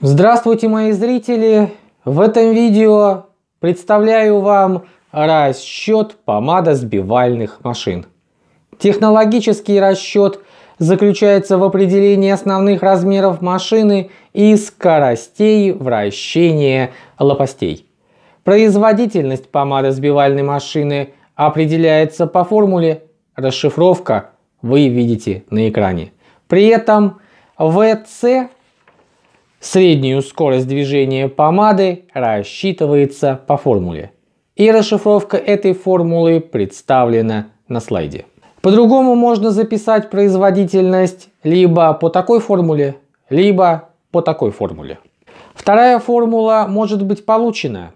Здравствуйте, мои зрители! В этом видео представляю вам расчет сбивальных машин. Технологический расчет заключается в определении основных размеров машины и скоростей вращения лопастей. Производительность помадо-сбивальной машины определяется по формуле, расшифровка вы видите на экране. При этом ВЦ Среднюю скорость движения помады рассчитывается по формуле. И расшифровка этой формулы представлена на слайде. По-другому можно записать производительность либо по такой формуле, либо по такой формуле. Вторая формула может быть получена,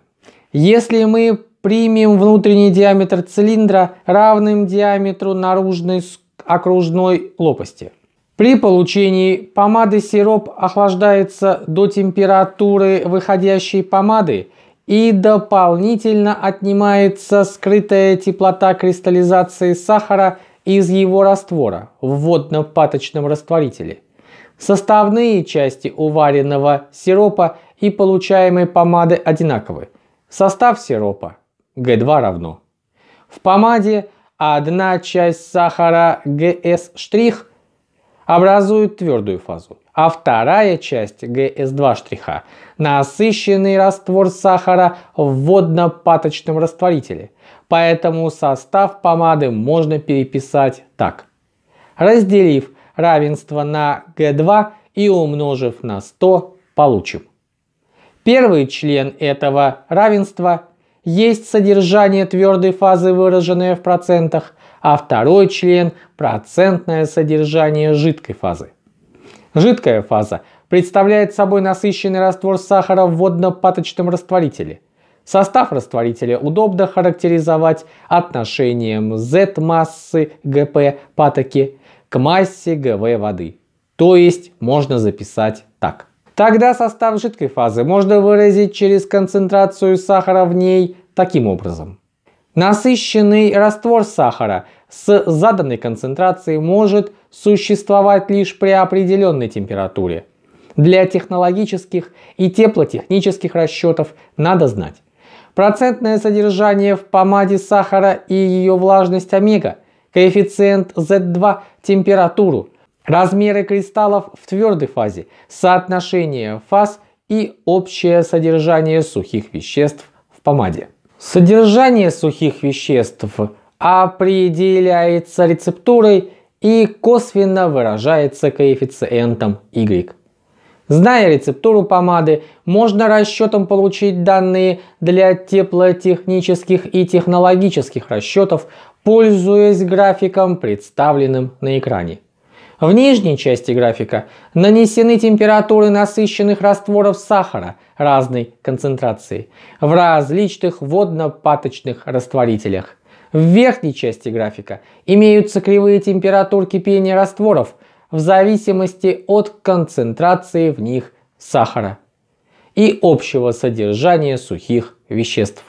если мы примем внутренний диаметр цилиндра равным диаметру наружной окружной лопасти. При получении помады сироп охлаждается до температуры выходящей помады и дополнительно отнимается скрытая теплота кристаллизации сахара из его раствора в водно-паточном растворителе. Составные части уваренного сиропа и получаемой помады одинаковы. Состав сиропа g 2 равно. В помаде одна часть сахара ГС' образуют твердую фазу, а вторая часть ГС2 штриха – насыщенный раствор сахара в водно-паточном растворителе. Поэтому состав помады можно переписать так. Разделив равенство на Г2 и умножив на 100, получим. Первый член этого равенства есть содержание твердой фазы, выраженное в процентах, а второй член – процентное содержание жидкой фазы. Жидкая фаза представляет собой насыщенный раствор сахара в водно-паточном растворителе. Состав растворителя удобно характеризовать отношением Z-массы ГП патоки к массе ГВ воды. То есть можно записать так. Тогда состав жидкой фазы можно выразить через концентрацию сахара в ней таким образом. Насыщенный раствор сахара с заданной концентрацией может существовать лишь при определенной температуре. Для технологических и теплотехнических расчетов надо знать. Процентное содержание в помаде сахара и ее влажность омега, коэффициент Z2, температуру, размеры кристаллов в твердой фазе, соотношение фаз и общее содержание сухих веществ в помаде. Содержание сухих веществ определяется рецептурой и косвенно выражается коэффициентом Y. Зная рецептуру помады, можно расчетом получить данные для теплотехнических и технологических расчетов, пользуясь графиком, представленным на экране. В нижней части графика нанесены температуры насыщенных растворов сахара – разной концентрации в различных водно-паточных растворителях. В верхней части графика имеются кривые температур кипения растворов в зависимости от концентрации в них сахара и общего содержания сухих веществ.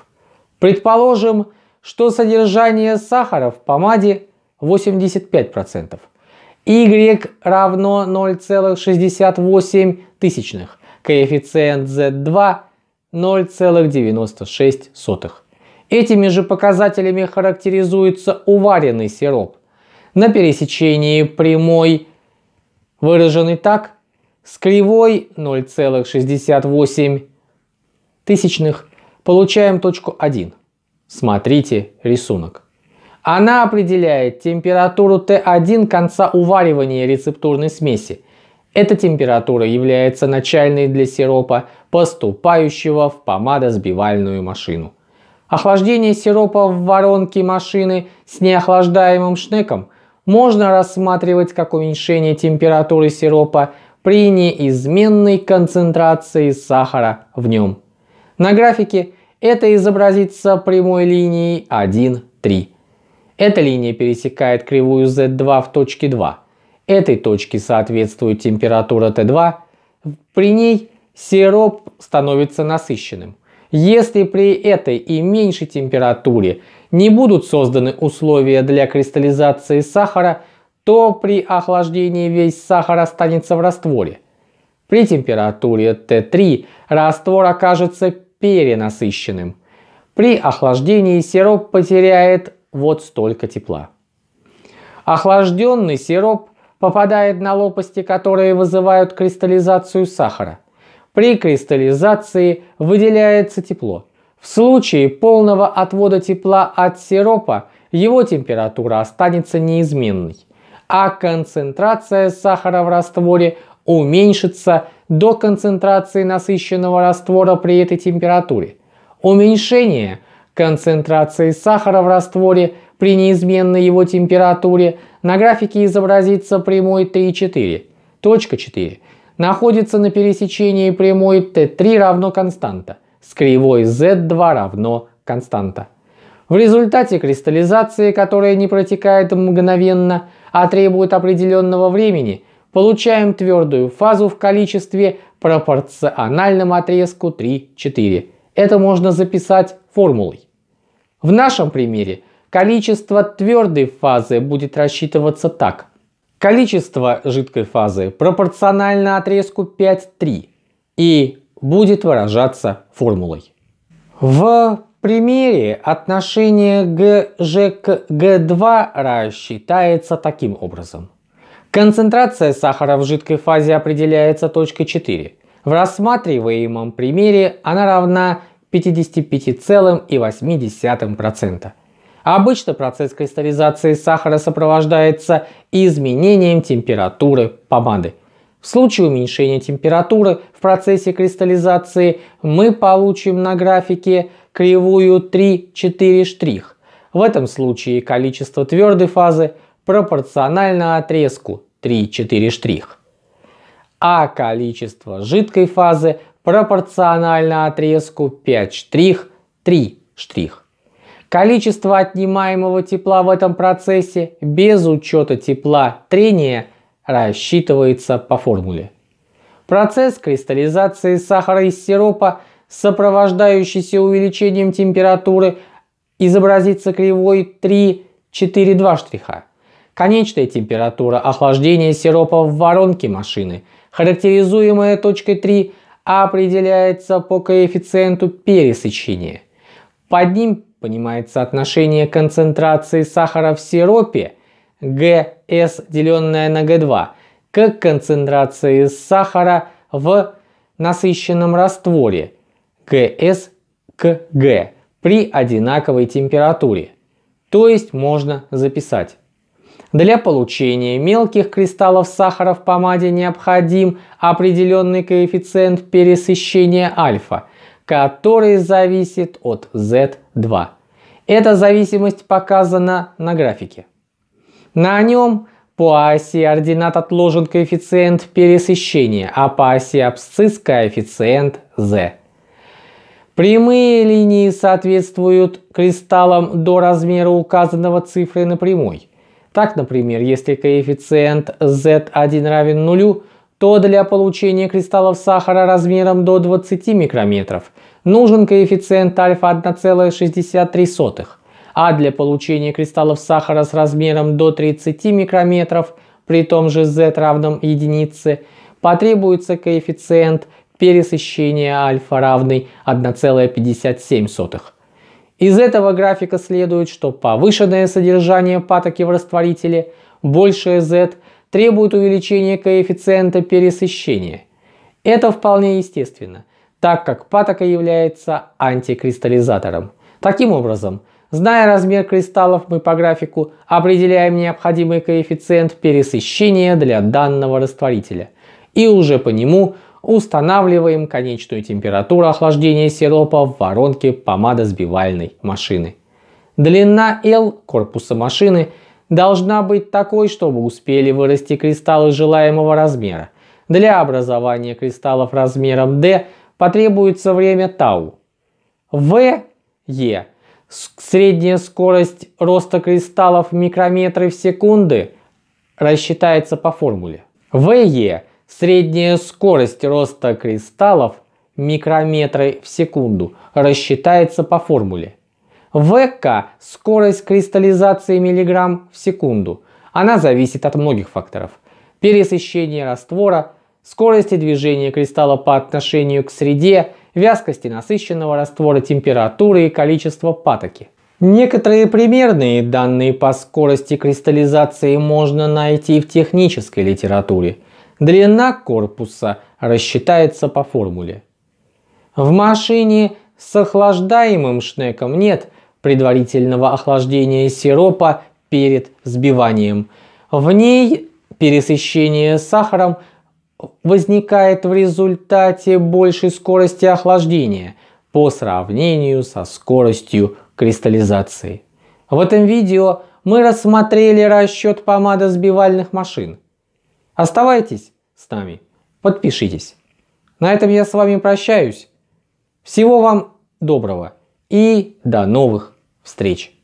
Предположим, что содержание сахара в помаде 85%. Y равно 0,68 тысячных, коэффициент z2 0,96. Этими же показателями характеризуется уваренный сироп. На пересечении прямой, выраженный так, с кривой 0,68 тысячных, получаем точку 1. Смотрите рисунок. Она определяет температуру Т1 конца уваривания рецептурной смеси – эта температура является начальной для сиропа, поступающего в помадосбивальную машину. Охлаждение сиропа в воронке машины с неохлаждаемым шнеком можно рассматривать как уменьшение температуры сиропа при неизменной концентрации сахара в нем. На графике это изобразится прямой линией 1, 3. Эта линия пересекает кривую Z2 в точке 2 Этой точке соответствует температура Т2, при ней сироп становится насыщенным. Если при этой и меньшей температуре не будут созданы условия для кристаллизации сахара, то при охлаждении весь сахар останется в растворе. При температуре Т3 раствор окажется перенасыщенным. При охлаждении сироп потеряет вот столько тепла. Охлажденный сироп попадает на лопасти, которые вызывают кристаллизацию сахара. При кристаллизации выделяется тепло. В случае полного отвода тепла от сиропа его температура останется неизменной, а концентрация сахара в растворе уменьшится до концентрации насыщенного раствора при этой температуре. Уменьшение концентрации сахара в растворе – при неизменной его температуре, на графике изобразится прямой 3,4. Точка 4 находится на пересечении прямой t3 равно константа с кривой z2 равно константа. В результате кристаллизации, которая не протекает мгновенно, а требует определенного времени, получаем твердую фазу в количестве пропорциональном отрезку 3,4. Это можно записать формулой. В нашем примере Количество твердой фазы будет рассчитываться так. Количество жидкой фазы пропорционально отрезку 5,3 и будет выражаться формулой. В примере отношение ГЖ к Г2 рассчитается таким образом. Концентрация сахара в жидкой фазе определяется точкой 4. В рассматриваемом примере она равна 55,8%. Обычно процесс кристаллизации сахара сопровождается изменением температуры помады. В случае уменьшения температуры в процессе кристаллизации мы получим на графике кривую 3-4 штрих. В этом случае количество твердой фазы пропорционально отрезку 3-4 штрих, а количество жидкой фазы пропорционально отрезку 5 штрих 3 штрих. Количество отнимаемого тепла в этом процессе без учета тепла трения рассчитывается по формуле. Процесс кристаллизации сахара из сиропа, сопровождающийся увеличением температуры, изобразится кривой 3-4-2 штриха. Конечная температура охлаждения сиропа в воронке машины, характеризуемая точкой 3, определяется по коэффициенту пересечения. Под ним понимается отношение концентрации сахара в сиропе ГС, деленное на Г2, к концентрации сахара в насыщенном растворе ГС к Г при одинаковой температуре. То есть можно записать. Для получения мелких кристаллов сахара в помаде необходим определенный коэффициент пересыщения альфа – который зависит от Z2. Эта зависимость показана на графике. На нем по оси ординат отложен коэффициент пересыщения, а по оси абсцисс коэффициент z. Прямые линии соответствуют кристаллам до размера указанного цифры на прямой. Так, например, если коэффициент z1 равен нулю, то для получения кристаллов сахара размером до 20 микрометров нужен коэффициент альфа 1,63, а для получения кристаллов сахара с размером до 30 микрометров при том же z равном единице потребуется коэффициент пересыщения альфа равный 1,57. Из этого графика следует, что повышенное содержание патоки в растворителе, большее z требует увеличения коэффициента пересыщения. Это вполне естественно, так как патока является антикристаллизатором. Таким образом, зная размер кристаллов, мы по графику определяем необходимый коэффициент пересыщения для данного растворителя и уже по нему устанавливаем конечную температуру охлаждения сиропа в воронке помадосбивальной машины. Длина L корпуса машины – должна быть такой, чтобы успели вырасти кристаллы желаемого размера. Для образования кристаллов размером D потребуется время тау. В Е средняя скорость роста кристаллов микрометры в секунды рассчитается по формуле. ВЕ e. – средняя скорость роста кристаллов микрометры в секунду рассчитается по формуле ВК – скорость кристаллизации миллиграмм в секунду. Она зависит от многих факторов. Пересыщения раствора, скорости движения кристалла по отношению к среде, вязкости насыщенного раствора, температуры и количества патоки. Некоторые примерные данные по скорости кристаллизации можно найти в технической литературе. Длина корпуса рассчитается по формуле. В машине с охлаждаемым шнеком нет предварительного охлаждения сиропа перед взбиванием. В ней пересыщение сахаром возникает в результате большей скорости охлаждения по сравнению со скоростью кристаллизации. В этом видео мы рассмотрели расчет помадосбивальных машин. Оставайтесь с нами, подпишитесь. На этом я с вами прощаюсь. Всего вам доброго и до новых встреч!